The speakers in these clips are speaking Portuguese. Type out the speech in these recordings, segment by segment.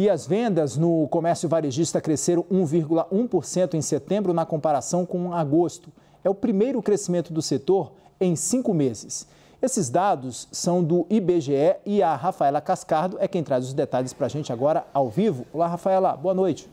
E as vendas no comércio varejista cresceram 1,1% em setembro na comparação com agosto. É o primeiro crescimento do setor em cinco meses. Esses dados são do IBGE e a Rafaela Cascardo é quem traz os detalhes para a gente agora ao vivo. Olá, Rafaela, boa noite.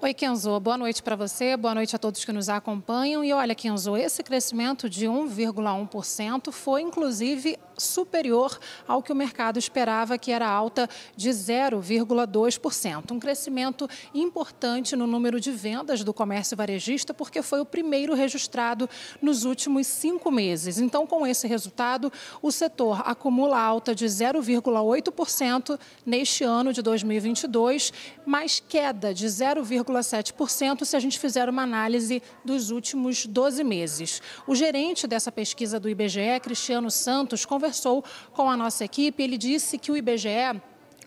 Oi, Kenzo. Boa noite para você, boa noite a todos que nos acompanham. E olha, Kenzo, esse crescimento de 1,1% foi inclusive superior ao que o mercado esperava, que era alta de 0,2%. Um crescimento importante no número de vendas do comércio varejista, porque foi o primeiro registrado nos últimos cinco meses. Então, com esse resultado, o setor acumula alta de 0,8% neste ano de 2022, mas queda de 0,2% 3,7% se a gente fizer uma análise dos últimos 12 meses. O gerente dessa pesquisa do IBGE, Cristiano Santos, conversou com a nossa equipe. Ele disse que o IBGE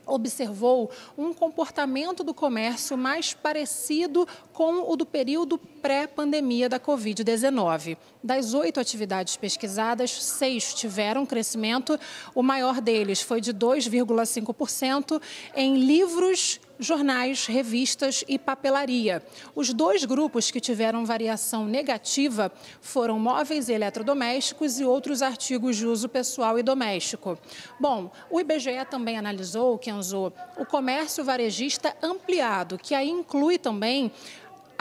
observou um comportamento do comércio mais parecido com o do período pré-pandemia da Covid-19. Das oito atividades pesquisadas, seis tiveram crescimento. O maior deles foi de 2,5% em livros jornais, revistas e papelaria. Os dois grupos que tiveram variação negativa foram móveis e eletrodomésticos e outros artigos de uso pessoal e doméstico. Bom, o IBGE também analisou, Kenzo, o comércio varejista ampliado, que aí inclui também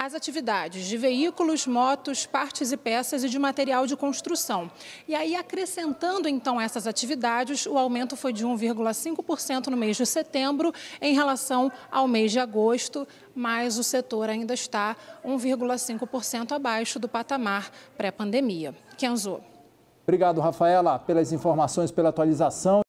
as atividades de veículos, motos, partes e peças e de material de construção. E aí, acrescentando então essas atividades, o aumento foi de 1,5% no mês de setembro em relação ao mês de agosto, mas o setor ainda está 1,5% abaixo do patamar pré-pandemia. Kenzo. Obrigado, Rafaela, pelas informações, pela atualização.